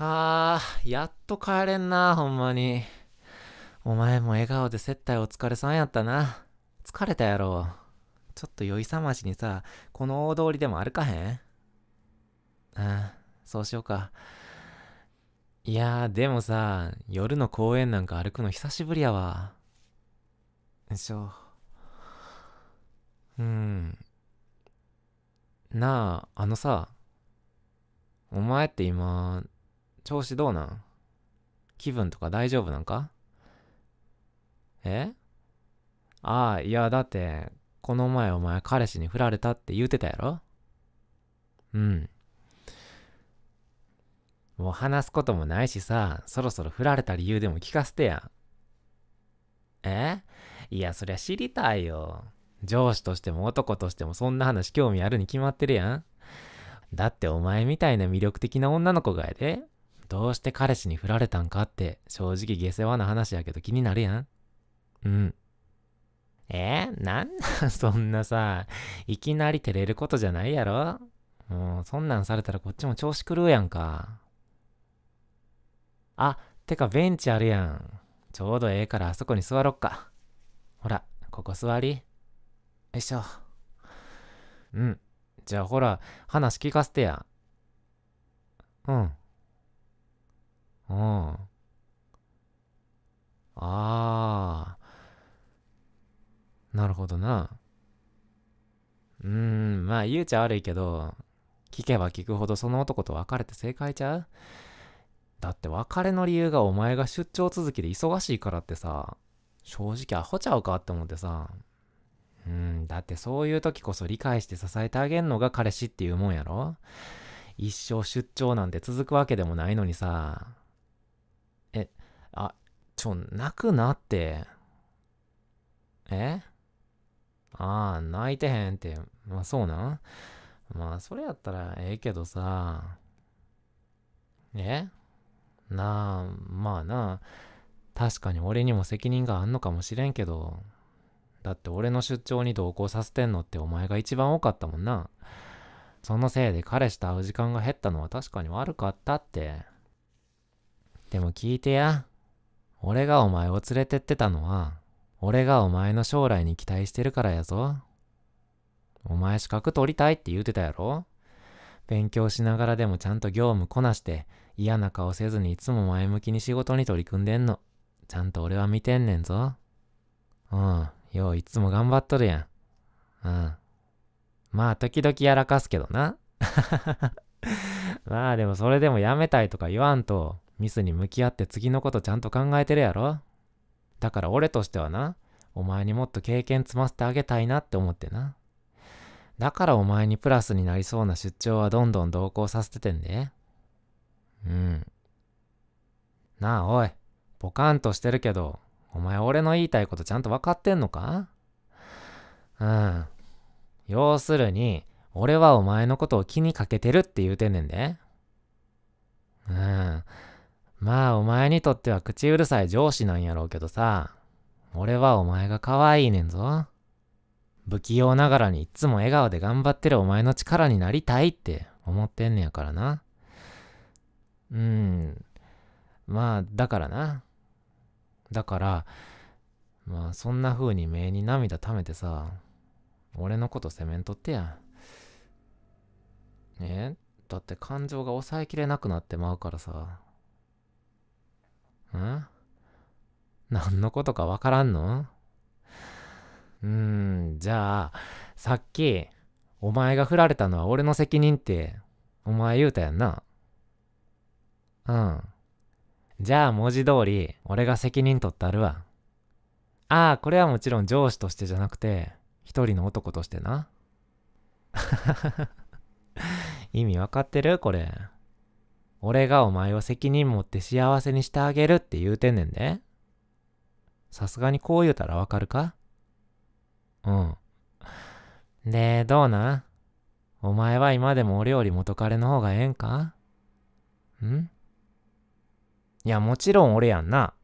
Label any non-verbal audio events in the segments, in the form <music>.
あー、やっと帰れんな、ほんまに。お前も笑顔で接待お疲れさんやったな。疲れたやろ。ちょっと酔いさましにさ、この大通りでも歩かへんうん、そうしようか。いやー、でもさ、夜の公園なんか歩くの久しぶりやわ。よいしょ。うん。なあ、あのさ、お前って今、調子どうなん気分とか大丈夫なんかえああ、いや、だって、この前お前彼氏に振られたって言うてたやろうん。もう話すこともないしさ、そろそろ振られた理由でも聞かせてや。えいや、そりゃ知りたいよ。上司としても男としてもそんな話興味あるに決まってるやん。だってお前みたいな魅力的な女の子がやで。どうして彼氏に振られたんかって正直下世話な話やけど気になるやんうん。えー、なんなん <laughs> そんなさ、いきなり照れることじゃないやろもうそんなんされたらこっちも調子狂うやんか。あ、てかベンチあるやん。ちょうどええからあそこに座ろっか。ほら、ここ座り。よいしょ。うん。じゃあほら、話聞かせてや。うん。うん。ああ。なるほどな。うん、まあ言うちゃ悪いけど、聞けば聞くほどその男と別れて正解ちゃうだって別れの理由がお前が出張続きで忙しいからってさ、正直アホちゃうかって思ってさ。うん、だってそういう時こそ理解して支えてあげんのが彼氏っていうもんやろ一生出張なんて続くわけでもないのにさ、ちょ、泣くなって。えああ、泣いてへんって。まあそうなんまあそれやったらええけどさ。えなあ、まあなあ。確かに俺にも責任があんのかもしれんけど。だって俺の出張に同行させてんのってお前が一番多かったもんな。そのせいで彼氏と会う時間が減ったのは確かに悪かったって。でも聞いてや。俺がお前を連れてってたのは、俺がお前の将来に期待してるからやぞ。お前資格取りたいって言うてたやろ勉強しながらでもちゃんと業務こなして嫌な顔せずにいつも前向きに仕事に取り組んでんの。ちゃんと俺は見てんねんぞ。うん、よういつも頑張っとるやん。うん。まあ時々やらかすけどな。<laughs> まあでもそれでもやめたいとか言わんと、ミスに向き合って次のことちゃんと考えてるやろだから俺としてはな、お前にもっと経験積ませてあげたいなって思ってな。だからお前にプラスになりそうな出張はどんどん同行させててんで。うん。なあおい、ポカンとしてるけど、お前俺の言いたいことちゃんと分かってんのかうん。要するに、俺はお前のことを気にかけてるって言うてんねんで。うん。まあお前にとっては口うるさい上司なんやろうけどさ、俺はお前が可愛いねんぞ。不器用ながらにいつも笑顔で頑張ってるお前の力になりたいって思ってんねやからな。うん。まあ、だからな。だから、まあそんな風に目に涙溜めてさ、俺のこと責めんとってや。ねえ、だって感情が抑えきれなくなってまうからさ。ん何のことかわからんのうーん、じゃあ、さっき、お前が振られたのは俺の責任って、お前言うたやんな。うん。じゃあ文字通り、俺が責任取ってあるわ。ああ、これはもちろん上司としてじゃなくて、一人の男としてな。<laughs> 意味わかってるこれ。俺がお前を責任持って幸せにしてあげるって言うてんねんで。さすがにこう言うたらわかるかうん。で、どうなお前は今でも俺より元彼の方がええんかんいや、もちろん俺やんな。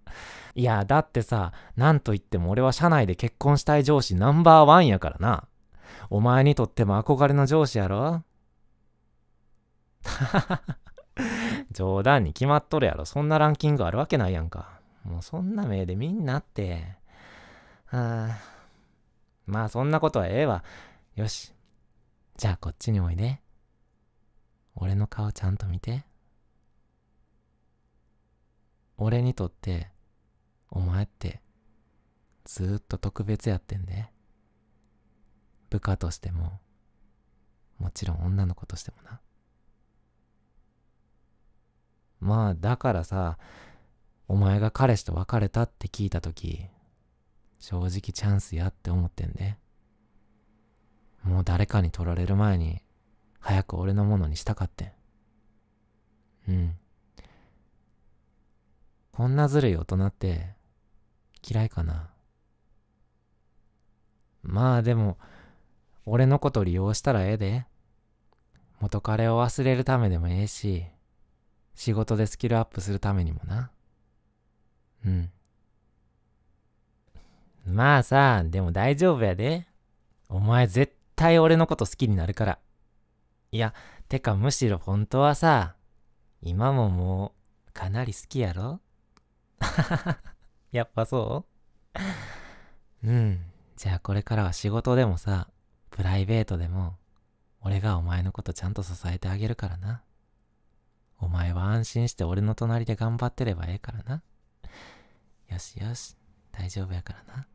いや、だってさ、なんといっても俺は社内で結婚したい上司ナンバーワンやからな。お前にとっても憧れの上司やろははは。冗談に決まっとるやろ。そんなランキングあるわけないやんか。もうそんな目でみんなって。はあ。まあそんなことはええわ。よし。じゃあこっちにおいで。俺の顔ちゃんと見て。俺にとって、お前って、ずっと特別やってんで。部下としても、もちろん女の子としてもな。まあだからさお前が彼氏と別れたって聞いた時正直チャンスやって思ってんでもう誰かに取られる前に早く俺のものにしたかってんうんこんなずるい大人って嫌いかなまあでも俺のこと利用したらええで元彼を忘れるためでもええし仕事でスキルアップするためにもな。うん。まあさ、でも大丈夫やで。お前絶対俺のこと好きになるから。いや、てかむしろ本当はさ、今ももうかなり好きやろ <laughs> やっぱそううん。じゃあこれからは仕事でもさ、プライベートでも、俺がお前のことちゃんと支えてあげるからな。お前は安心して俺の隣で頑張ってればええからな。よしよし、大丈夫やからな。